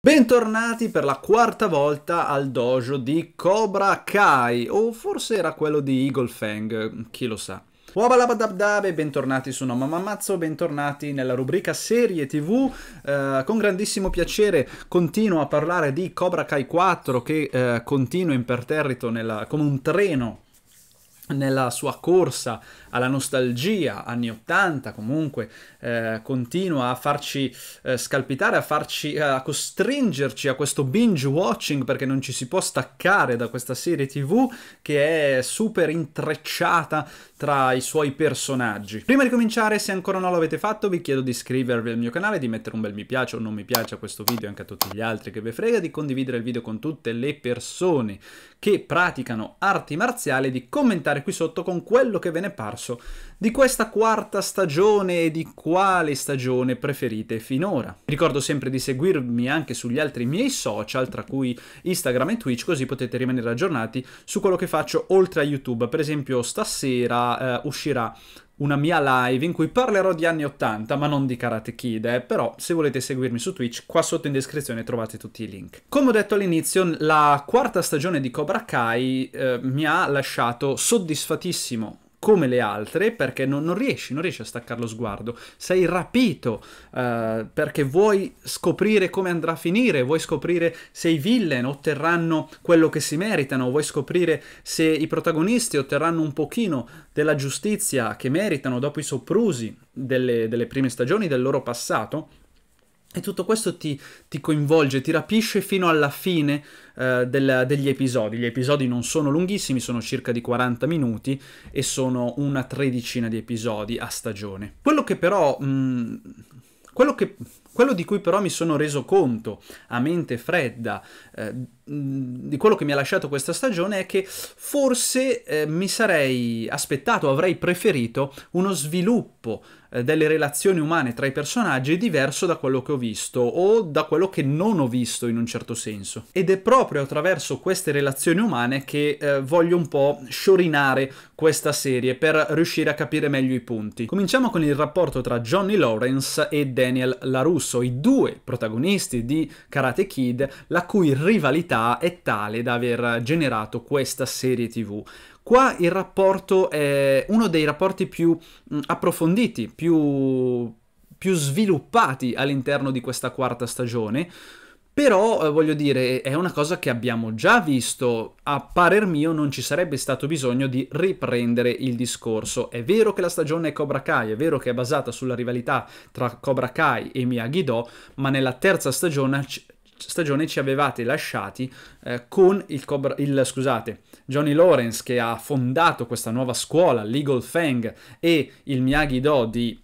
Bentornati per la quarta volta al dojo di Cobra Kai, o forse era quello di Eagle Fang, chi lo sa. e bentornati su Nomamamazzo, bentornati nella rubrica serie tv. Eh, con grandissimo piacere continuo a parlare di Cobra Kai 4 che eh, continua imperterrito nella, come un treno nella sua corsa alla nostalgia, anni 80 comunque, eh, continua a farci eh, scalpitare, a, farci, eh, a costringerci a questo binge watching perché non ci si può staccare da questa serie tv che è super intrecciata tra i suoi personaggi. Prima di cominciare, se ancora non l'avete fatto, vi chiedo di iscrivervi al mio canale, di mettere un bel mi piace o non mi piace a questo video e anche a tutti gli altri che ve frega, di condividere il video con tutte le persone che praticano arti marziali di commentare qui sotto con quello che ve ne pare comparso di questa quarta stagione e di quale stagione preferite finora. ricordo sempre di seguirmi anche sugli altri miei social, tra cui Instagram e Twitch, così potete rimanere aggiornati su quello che faccio oltre a YouTube. Per esempio, stasera eh, uscirà una mia live in cui parlerò di anni 80, ma non di Karate Kid, eh. però se volete seguirmi su Twitch, qua sotto in descrizione trovate tutti i link. Come ho detto all'inizio, la quarta stagione di Cobra Kai eh, mi ha lasciato soddisfatissimo, come le altre perché non, non, riesci, non riesci a staccare lo sguardo, sei rapito eh, perché vuoi scoprire come andrà a finire, vuoi scoprire se i villain otterranno quello che si meritano, vuoi scoprire se i protagonisti otterranno un pochino della giustizia che meritano dopo i soprusi delle, delle prime stagioni del loro passato e tutto questo ti, ti, coinvolge, ti rapisce fino alla fine eh, del, degli episodi. Gli episodi non sono lunghissimi, sono circa di 40 minuti e sono una tredicina di episodi a stagione. Quello che però... Mh, mm, quello, che, quello, di cui però mi sono reso conto a mente fredda eh, di quello che mi ha lasciato questa stagione è che forse eh, mi sarei aspettato, avrei preferito uno sviluppo eh, delle relazioni umane tra i personaggi diverso da quello che ho visto o da quello che non ho visto in un certo senso. Ed è proprio attraverso queste relazioni umane che eh, voglio un po' sciorinare questa serie per riuscire a capire meglio i punti. Cominciamo con il rapporto tra Johnny Lawrence e Daniel LaRusso, i due protagonisti di Karate Kid, la cui rivalità qualità è tale da aver generato questa serie TV. Qua il rapporto è uno dei rapporti più mm, approfonditi, più, più sviluppati all'interno di questa quarta stagione, però eh, voglio dire, è una cosa che abbiamo già visto, a parer mio non ci sarebbe stato bisogno di riprendere il discorso. È vero che la stagione è Cobra Kai, è vero che è basata sulla rivalità tra Cobra Kai e Miyagi-Do, ma nella terza stagione stagione ci avevate lasciati eh, con il, Cobra, il, scusate, Johnny Lawrence che ha fondato questa nuova scuola, l'Eagle Fang e il Miyagi-Do di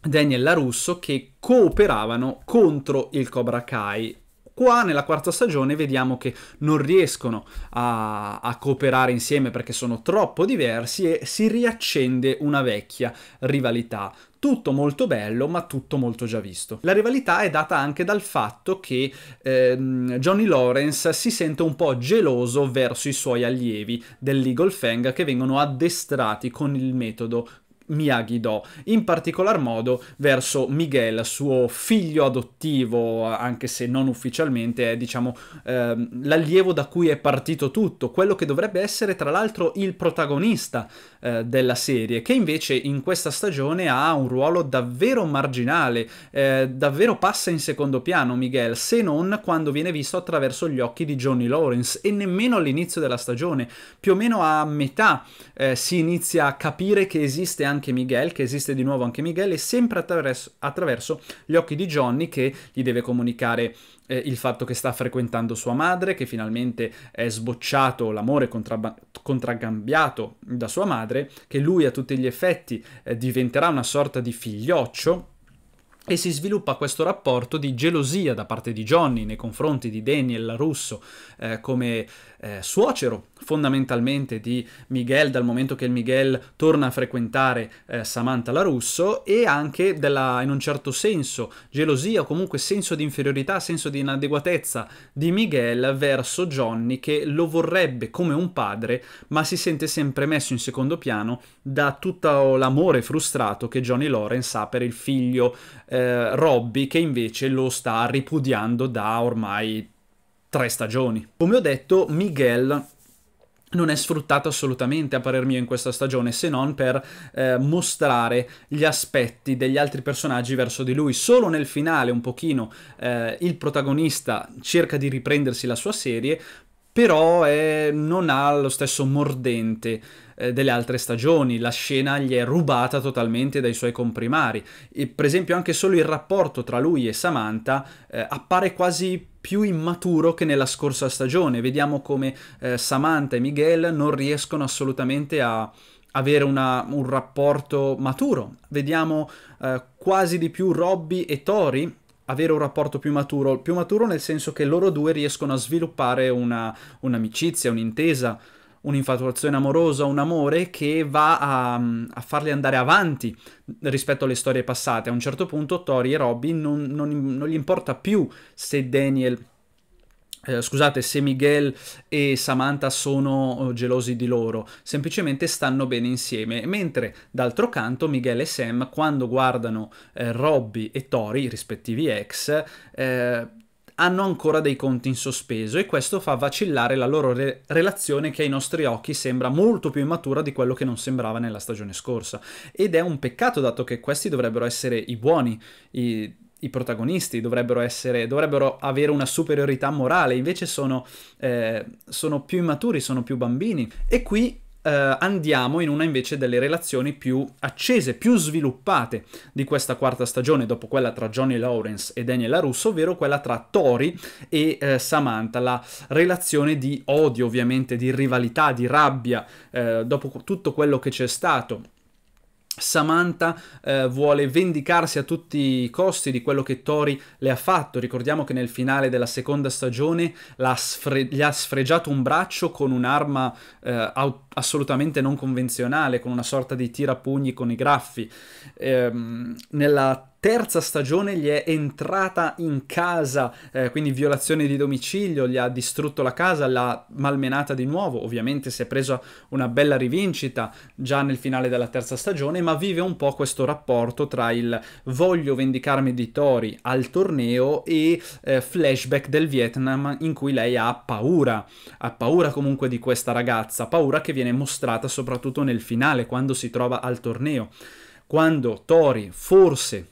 Daniel LaRusso che cooperavano contro il Cobra Kai Qua nella quarta stagione vediamo che non riescono a, a, cooperare insieme perché sono troppo diversi e si riaccende una vecchia rivalità. Tutto molto bello, ma tutto molto già visto. La rivalità è data anche dal fatto che ehm, Johnny Lawrence si sente un po' geloso verso i suoi allievi dell'Eagle Fang che vengono addestrati con il metodo Miyagi-Do, in particolar modo verso Miguel, suo figlio adottivo, anche se non ufficialmente, è diciamo eh, l'allievo da cui è partito tutto, quello che dovrebbe essere tra l'altro il protagonista eh, della serie, che invece in questa stagione ha un ruolo davvero marginale, eh, davvero passa in secondo piano Miguel, se non quando viene visto attraverso gli occhi di Johnny Lawrence e nemmeno all'inizio della stagione, più o meno a metà eh, si inizia a capire che esiste anche anche Miguel, che esiste di nuovo anche Miguel, e sempre attraverso, attraverso gli occhi di Johnny che gli deve comunicare eh, il fatto che sta frequentando sua madre, che finalmente è sbocciato l'amore contraggambiato da sua madre, che lui a tutti gli effetti eh, diventerà una sorta di figlioccio e si sviluppa questo rapporto di gelosia da parte di Johnny nei confronti di Daniel Russo eh, come eh, suocero fondamentalmente di Miguel dal momento che il Miguel torna a frequentare eh, Samantha la Russo e anche della, in un certo senso gelosia o comunque senso di inferiorità, senso di inadeguatezza di Miguel verso Johnny che lo vorrebbe come un padre ma si sente sempre messo in secondo piano da tutto l'amore frustrato che Johnny Lawrence ha per il figlio eh, eh, Robby che invece lo sta ripudiando da ormai tre stagioni. Come ho detto, Miguel non è sfruttato assolutamente a parer mio in questa stagione se non per eh, mostrare gli aspetti degli altri personaggi verso di lui solo nel finale un pochino eh, il protagonista cerca di riprendersi la sua serie però è, eh, non ha lo stesso mordente eh, delle altre stagioni, la scena gli è rubata totalmente dai suoi comprimari e per esempio anche solo il rapporto tra lui e Samantha eh, appare quasi più immaturo che nella scorsa stagione, vediamo come eh, Samantha e Miguel non riescono assolutamente a avere una, un rapporto maturo, vediamo eh, quasi di più Robby e Tori avere un rapporto più maturo, più maturo nel senso che loro due riescono a sviluppare una, un'amicizia, un'intesa, un'infatuazione amorosa, un amore che va a, a, farli andare avanti rispetto alle storie passate. A un certo punto Tori e Robin non, non, non gli importa più se Daniel eh, scusate se Miguel e Samantha sono eh, gelosi di loro, semplicemente stanno bene insieme, mentre d'altro canto Miguel e Sam quando guardano eh, Robby e Tori, i rispettivi ex, eh, hanno ancora dei conti in sospeso e questo fa vacillare la loro re relazione che ai nostri occhi sembra molto più immatura di quello che non sembrava nella stagione scorsa ed è un peccato dato che questi dovrebbero essere i buoni, i i protagonisti dovrebbero, essere, dovrebbero avere una superiorità morale, invece sono, eh, sono più immaturi, sono più bambini. E qui Uh, andiamo in una invece delle relazioni più accese, più sviluppate di questa quarta stagione, dopo quella tra Johnny Lawrence e Daniela Russo, ovvero quella tra Tori e uh, Samantha, la relazione di odio ovviamente, di rivalità, di rabbia, uh, dopo tutto quello che c'è stato Samantha eh, vuole vendicarsi a tutti i costi di quello che Tori le ha fatto. Ricordiamo che nel finale della seconda stagione sfre- gli ha sfregiato un braccio con un'arma eh, au- assolutamente non convenzionale, con una sorta di tirapugni con i graffi. Eh, nella terza stagione gli è entrata in casa, eh, quindi violazione di domicilio, gli ha distrutto la casa, l'ha malmenata di nuovo, ovviamente si è presa una bella rivincita già nel finale della terza stagione, ma vive un po' questo rapporto tra il voglio vendicarmi di Tori al torneo e eh, flashback del Vietnam in cui lei ha paura, ha paura comunque di questa ragazza, paura che viene mostrata soprattutto nel finale quando si trova al torneo. Quando Tori forse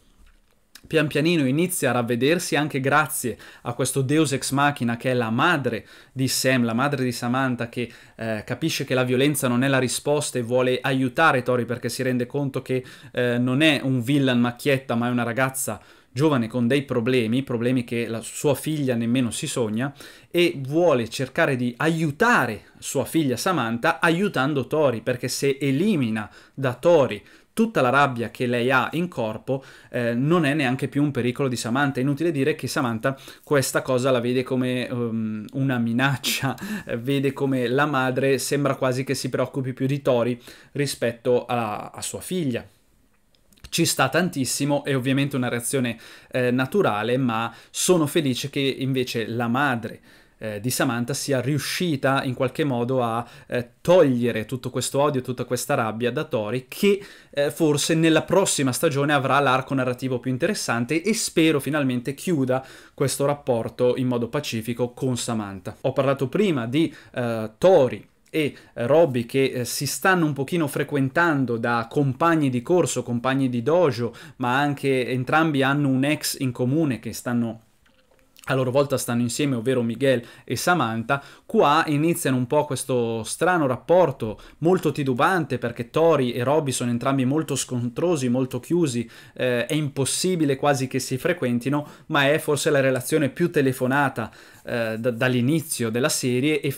pian pianino inizia a ravvedersi anche grazie a questo deus ex machina che è la madre di Sam, la madre di Samantha che eh, capisce che la violenza non è la risposta e vuole aiutare Tori perché si rende conto che eh, non è un villain macchietta ma è una ragazza giovane con dei problemi, problemi che la sua figlia nemmeno si sogna, e vuole cercare di aiutare sua figlia Samantha aiutando Tori, perché se elimina da Tori tutta la rabbia che lei ha in corpo eh, non è neanche più un pericolo di Samantha. È inutile dire che Samantha questa cosa la vede come um, una minaccia, eh, vede come la madre sembra quasi che si preoccupi più di Tori rispetto a, a sua figlia ci sta tantissimo, è ovviamente una reazione eh, naturale, ma sono felice che invece la madre eh, di Samantha sia riuscita in qualche modo a eh, togliere tutto questo odio, tutta questa rabbia da Tori che eh, forse nella prossima stagione avrà l'arco narrativo più interessante e spero finalmente chiuda questo rapporto in modo pacifico con Samantha. Ho parlato prima di eh, Tori e eh, Robby che eh, si stanno un pochino frequentando da compagni di corso, compagni di dojo, ma anche entrambi hanno un ex in comune che stanno a loro volta stanno insieme, ovvero Miguel e Samantha, qua iniziano un po' questo strano rapporto molto titubante perché Tori e Robby sono entrambi molto scontrosi, molto chiusi, eh, è impossibile quasi che si frequentino, ma è forse la relazione più telefonata eh, dall'inizio della serie e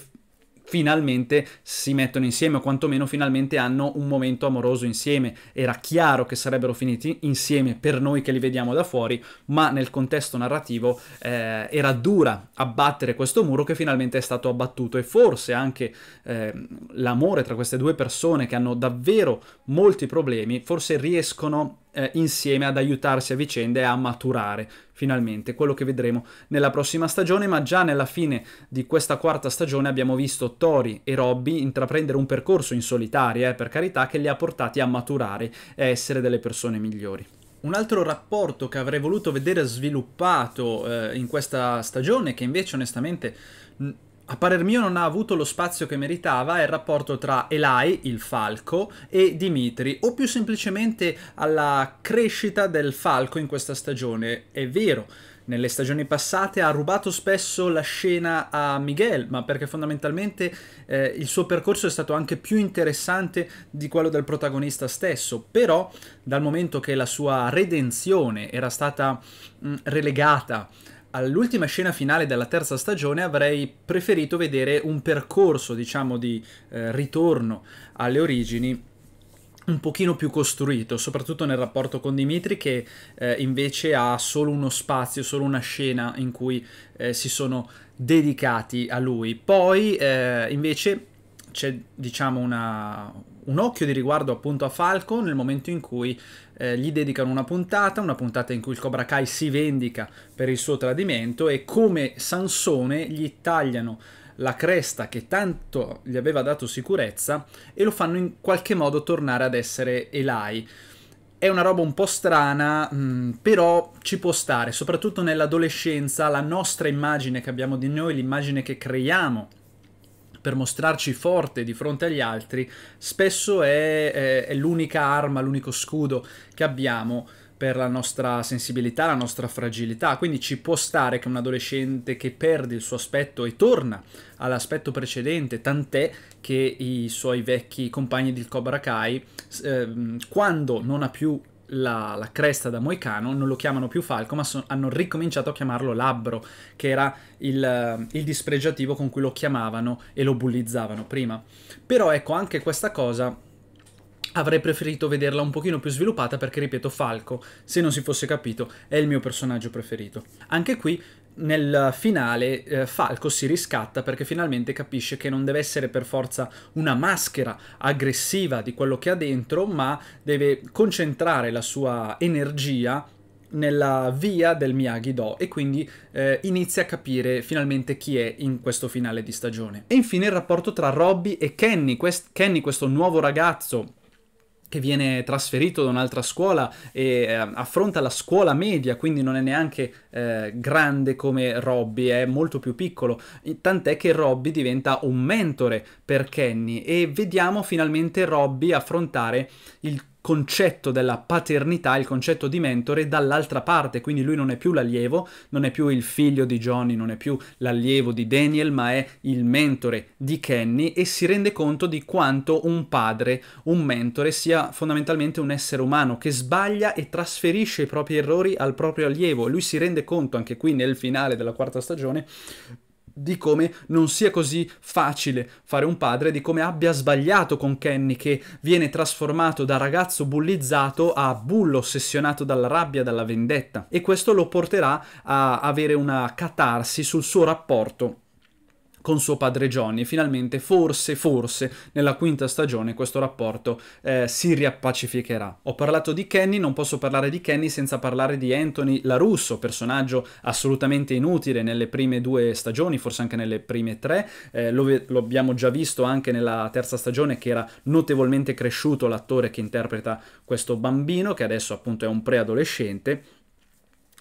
finalmente si mettono insieme o quantomeno finalmente hanno un momento amoroso insieme. Era chiaro che sarebbero finiti insieme per noi che li vediamo da fuori, ma nel contesto narrativo eh, era dura abbattere questo muro che finalmente è stato abbattuto e forse anche eh, l'amore tra queste due persone che hanno davvero molti problemi, forse riescono eh, insieme ad aiutarsi a vicenda e a maturare finalmente quello che vedremo nella prossima stagione, ma già nella fine di questa quarta stagione abbiamo visto Tori e Robby intraprendere un percorso in solitaria, eh, per carità, che li ha portati a maturare e a essere delle persone migliori. Un altro rapporto che avrei voluto vedere sviluppato eh, in questa stagione, che invece onestamente a parer mio non ha avuto lo spazio che meritava il rapporto tra Elai, il falco, e Dimitri, o più semplicemente alla crescita del falco in questa stagione. È vero, nelle stagioni passate ha rubato spesso la scena a Miguel, ma perché fondamentalmente eh, il suo percorso è stato anche più interessante di quello del protagonista stesso, però dal momento che la sua redenzione era stata mh, mm, relegata all'ultima scena finale della terza stagione avrei preferito vedere un percorso, diciamo, di eh, ritorno alle origini un pochino più costruito, soprattutto nel rapporto con Dimitri che eh, invece ha solo uno spazio, solo una scena in cui eh, si sono dedicati a lui. Poi eh, invece c'è diciamo una, un occhio di riguardo appunto a Falco nel momento in cui eh, gli dedicano una puntata, una puntata in cui il Cobra Kai si vendica per il suo tradimento e come Sansone gli tagliano la cresta che tanto gli aveva dato sicurezza e lo fanno in qualche modo tornare ad essere Elai. È una roba un po' strana, mm, però ci può stare, soprattutto nell'adolescenza, la nostra immagine che abbiamo di noi, l'immagine che creiamo per mostrarci forte di fronte agli altri, spesso è, è, è l'unica arma, l'unico scudo che abbiamo per la nostra sensibilità, la nostra fragilità. Quindi ci può stare che un adolescente che perde il suo aspetto e torna all'aspetto precedente, tant'è che i suoi vecchi compagni di Cobra Kai, eh, quando non ha più la, la, cresta da Moicano, non lo chiamano più falco, ma so, hanno ricominciato a chiamarlo labbro, che era il, eh, il, dispregiativo con cui lo chiamavano e lo bullizzavano prima. Però ecco, anche questa cosa avrei preferito vederla un pochino più sviluppata perché, ripeto, Falco, se non si fosse capito, è il mio personaggio preferito. Anche qui nel finale eh, Falco si riscatta perché finalmente capisce che non deve essere per forza una maschera aggressiva di quello che ha dentro, ma deve concentrare la sua energia nella via del Miyagi-Do e quindi eh, inizia a capire finalmente chi è in questo finale di stagione. E infine il rapporto tra Robby e Kenny, Quest Kenny questo nuovo ragazzo che viene trasferito da un'altra scuola e eh, affronta la scuola media, quindi non è neanche eh, grande come Robby, è molto più piccolo, tant'è che Robby diventa un mentore per Kenny e vediamo finalmente Robby affrontare il concetto della paternità, il concetto di mentore dall'altra parte, quindi lui non è più l'allievo, non è più il figlio di Johnny, non è più l'allievo di Daniel, ma è il mentore di Kenny e si rende conto di quanto un padre, un mentore sia fondamentalmente un essere umano che sbaglia e trasferisce i propri errori al proprio allievo. Lui si rende conto anche qui nel finale della quarta stagione di come non sia così facile fare un padre, di come abbia sbagliato con Kenny che viene trasformato da ragazzo bullizzato a bullo ossessionato dalla rabbia, dalla vendetta e questo lo porterà a avere una catarsi sul suo rapporto con suo padre Johnny e finalmente forse, forse nella quinta stagione questo rapporto eh, si riappacificherà. Ho parlato di Kenny, non posso parlare di Kenny senza parlare di Anthony Larusso, personaggio assolutamente inutile nelle prime due stagioni, forse anche nelle prime tre, eh, lo, lo, abbiamo già visto anche nella terza stagione che era notevolmente cresciuto l'attore che interpreta questo bambino che adesso appunto è un preadolescente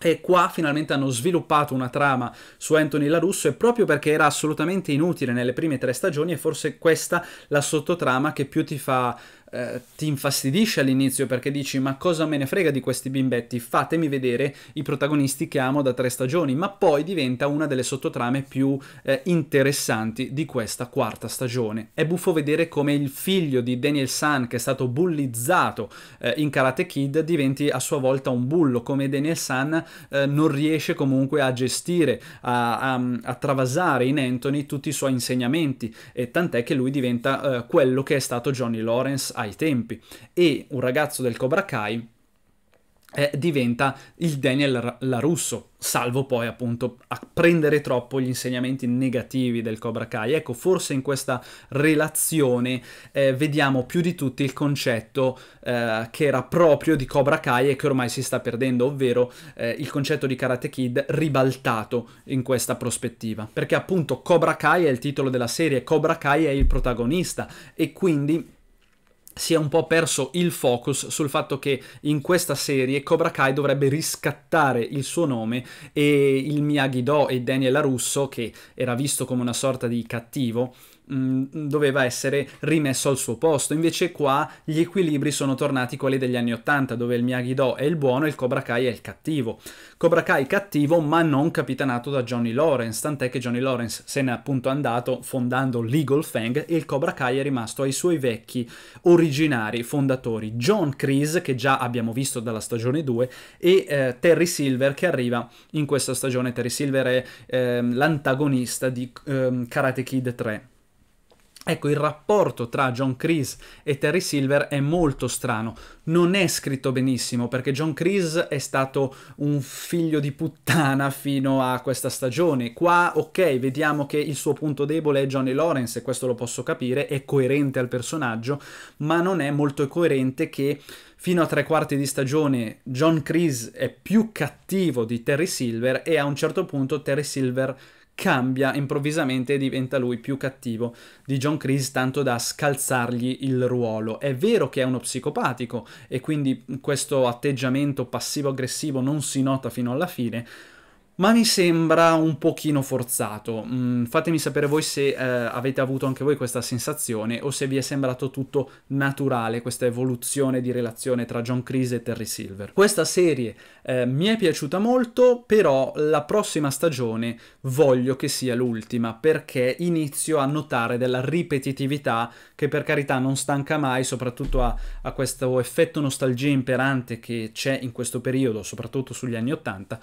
e qua finalmente hanno sviluppato una trama su Anthony Larusso e proprio perché era assolutamente inutile nelle prime tre stagioni è forse questa la sottotrama che più ti fa eh, ti infastidisce all'inizio perché dici ma cosa me ne frega di questi bimbetti, fatemi vedere i protagonisti che amo da tre stagioni, ma poi diventa una delle sottotrame più eh, interessanti di questa quarta stagione. È buffo vedere come il figlio di Daniel San, che è stato bullizzato eh, in Karate Kid, diventi a sua volta un bullo, come Daniel San eh, non riesce comunque a gestire, a, a, a, travasare in Anthony tutti i suoi insegnamenti, e tant'è che lui diventa eh, quello che è stato Johnny Lawrence ai tempi e un ragazzo del Cobra Kai eh, diventa il Daniel Larusso, salvo poi appunto a prendere troppo gli insegnamenti negativi del Cobra Kai. Ecco, forse in questa relazione eh, vediamo più di tutti il concetto eh, che era proprio di Cobra Kai e che ormai si sta perdendo, ovvero eh, il concetto di Karate Kid ribaltato in questa prospettiva. Perché appunto Cobra Kai è il titolo della serie, Cobra Kai è il protagonista e quindi si è un po' perso il focus sul fatto che in questa serie Cobra Kai dovrebbe riscattare il suo nome e il Miyagi-Do e Daniel Russo, che era visto come una sorta di cattivo, mh, mm, doveva essere rimesso al suo posto. Invece qua gli equilibri sono tornati quelli degli anni 80, dove il Miyagi-Do è il buono e il Cobra Kai è il cattivo. Cobra Kai cattivo, ma non capitanato da Johnny Lawrence, tant'è che Johnny Lawrence se n'è appunto andato fondando l'Eagle Fang e il Cobra Kai è rimasto ai suoi vecchi originari fondatori, John Kreese, che già abbiamo visto dalla stagione 2, e eh, Terry Silver, che arriva in questa stagione. Terry Silver è eh, l'antagonista di eh, Karate Kid 3. Ecco, il rapporto tra John Kreese e Terry Silver è molto strano. Non è scritto benissimo perché John Kreese è stato un figlio di puttana fino a questa stagione. Qua, ok, vediamo che il suo punto debole è Johnny Lawrence e questo lo posso capire, è coerente al personaggio, ma non è molto coerente che fino a tre quarti di stagione John Kreese è più cattivo di Terry Silver e a un certo punto Terry Silver cambia improvvisamente e diventa lui più cattivo di John Kreese tanto da scalzargli il ruolo. È vero che è uno psicopatico e quindi questo atteggiamento passivo-aggressivo non si nota fino alla fine, ma mi sembra un pochino forzato. Mm, fatemi sapere voi se eh, avete avuto anche voi questa sensazione o se vi è sembrato tutto naturale questa evoluzione di relazione tra John Cleese e Terry Silver. Questa serie eh, mi è piaciuta molto, però la prossima stagione voglio che sia l'ultima perché inizio a notare della ripetitività che per carità non stanca mai, soprattutto a, a questo effetto nostalgia imperante che c'è in questo periodo, soprattutto sugli anni 80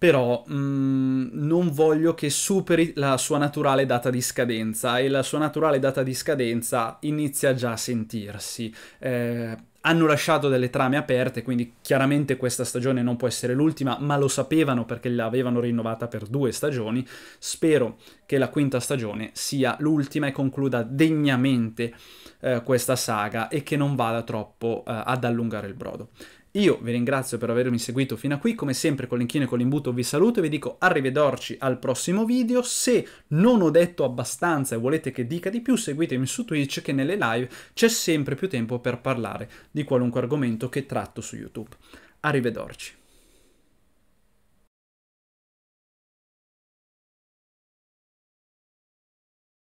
però mh, mm, non voglio che superi la sua naturale data di scadenza e la sua naturale data di scadenza inizia già a sentirsi. Eh, hanno lasciato delle trame aperte, quindi chiaramente questa stagione non può essere l'ultima, ma lo sapevano perché l'avevano rinnovata per due stagioni. Spero che la quinta stagione sia l'ultima e concluda degnamente eh, questa saga e che non vada troppo eh, ad allungare il brodo. Io vi ringrazio per avermi seguito fino a qui, come sempre con l'inchino e con l'imbuto vi saluto e vi dico arrivederci al prossimo video, se non ho detto abbastanza e volete che dica di più seguitemi su Twitch che nelle live c'è sempre più tempo per parlare di qualunque argomento che tratto su YouTube. Arrivederci.